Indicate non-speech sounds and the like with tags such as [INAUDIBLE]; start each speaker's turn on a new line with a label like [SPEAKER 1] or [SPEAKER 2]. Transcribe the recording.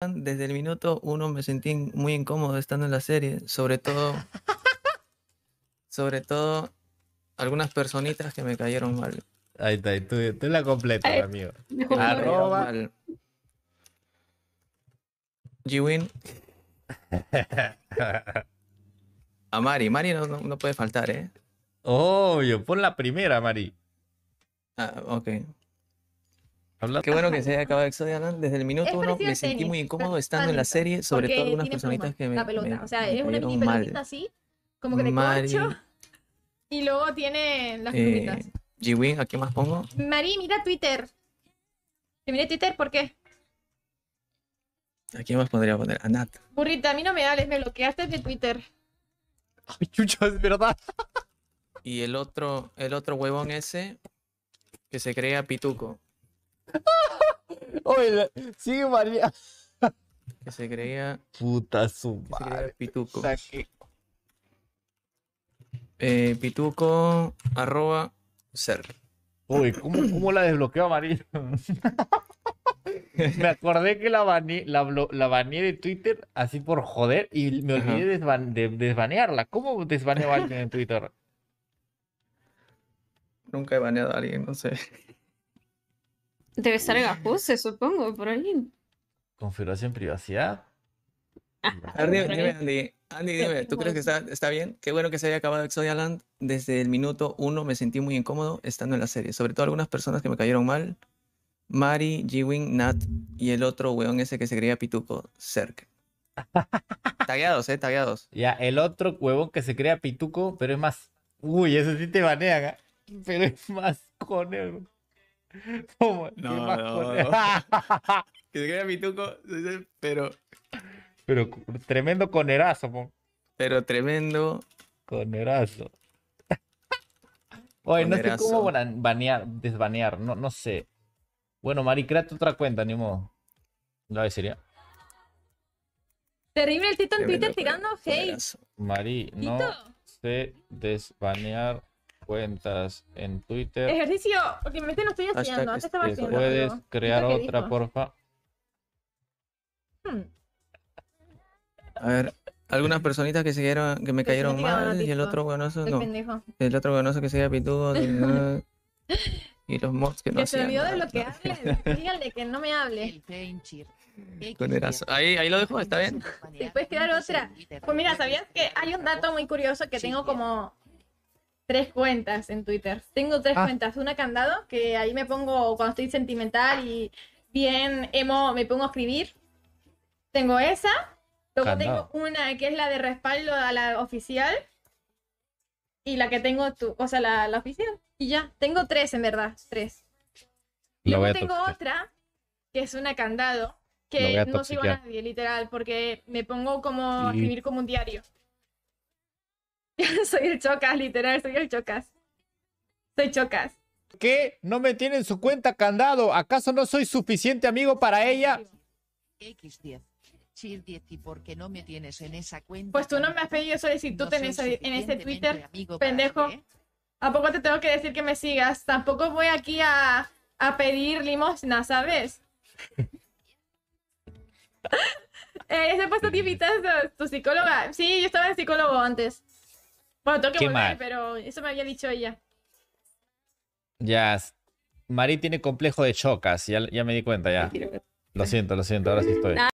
[SPEAKER 1] desde el minuto uno me sentí muy incómodo estando en la serie, sobre todo, sobre todo algunas personitas que me cayeron mal. Ahí está, tú, la completas, amigo. Arroba. Arroba. win. [LAUGHS] A Mari, Mari no, puede faltar, ¿eh? Obvio, pon la primera, Mari. Ah, ok. Qué bueno que se haya acabado Alan. Desde el minuto uno me sentí muy incómodo estando en la serie, sobre todo algunas personitas que me. La pelota, o sea, es una mini pelotita
[SPEAKER 2] así, como que de Mari... Y luego tiene las eh, plumitas. g
[SPEAKER 1] Jiwin, ¿a quién más pongo?
[SPEAKER 2] Marí, mira Twitter. ¿Te miré Twitter? ¿Por qué?
[SPEAKER 1] ¿A quién más podría poner? A Nat.
[SPEAKER 2] Burrita, a mí no me hables, me bloqueaste de Twitter.
[SPEAKER 1] Ay, Chucho, es verdad. y el otro, el otro huevón ese que se crea Pituco. [LAUGHS] Oye, sigue María. Que se creía. Puta su madre. Pituco. Eh, pituco arroba ser. Uy, ¿cómo, la desbloqueó María. [LAUGHS] me acordé que la baneé, la, la baneé de Twitter así por joder y me olvidé de desbanearla. ¿Cómo desbaneó alguien en Twitter? Nunca he baneado a alguien, no sé.
[SPEAKER 2] Debe estar en ajuste, supongo, por ahí.
[SPEAKER 1] Configuración privacidad. Ah, dime, Andy. Andy, dime, ¿tú crees que está, bien? Qué bueno que se haya acabado Exodia Land. Desde el minuto uno me sentí muy incómodo estando en la serie. Sobre todo algunas personas que me cayeron mal. Mari, Jiwing, Nat y el otro weón ese que se creía pituco, Cerc. [LAUGHS] tagueados, eh, tagueados. Ya, el otro huevón que se crea pituco, pero es más. Uy, ese sí te banea. ¿eh? pero es más conero. No, [LAUGHS] no, no. que [LAUGHS] se mi Pituco, pero. Pero tremendo conerazo, Pero tremendo. Conerazo. Oye, no sé cómo banear, desbanear, no, no sé. Bueno, Mari, créate otra cuenta, ni modo. La sería.
[SPEAKER 2] Terrible el Tito en Twitter tirando face
[SPEAKER 1] Mari, no sé desbanear cuentas en Twitter.
[SPEAKER 2] Ejercicio, últimamente no estoy haciendo. Antes estaba este, haciendo. Puedes crear otra,
[SPEAKER 1] porfa. Hmm. A ver, algunas personitas que siguieron, que me cayeron mal, y el otro buenoso, no. El otro buenoso que sigue pitudo. no, y los mods que no Que se olvidó de
[SPEAKER 2] lo que hable. Díganle que no me hable. Con
[SPEAKER 1] ahí, ahí lo dejo, está bien.
[SPEAKER 2] Después. crear otra. Pues mira, ¿sabías que hay un dato muy curioso que tengo como tres cuentas en Twitter. Tengo tres ah. cuentas. Una candado, que ahí me pongo cuando estoy sentimental y bien emo, me pongo a escribir. Tengo esa. Luego tengo una que es la de respaldo a la oficial. Y la que tengo tú, o sea, la, la oficial. Y ya, tengo tres en verdad, tres. tengo otra, que es una candado, que no sigo a nadie, literal, porque me pongo como a escribir como un diario. [LAUGHS] soy el Chocas, literal, soy el Chocas. Soy Chocas.
[SPEAKER 1] ¿Qué? ¿No me tienen su cuenta candado? ¿Acaso no soy suficiente amigo para ella?
[SPEAKER 2] X10. porque no me tienes en esa cuenta. Pues tú no me has pedido solicitud en, ese, en ese Twitter, pendejo. ¿eh? ¿A poco te tengo que decir que me sigas? Tampoco voy aquí a, a pedir limosna, ¿sabes? [LAUGHS] eh, se puesto tu psicóloga. Sí, yo estaba en psicólogo antes. Bueno, tengo que pero eso me había dicho ella.
[SPEAKER 1] Ya. Marí tiene complejo de chocas, ya, ya me di cuenta ya. Lo siento, lo siento, ahora sí estoy.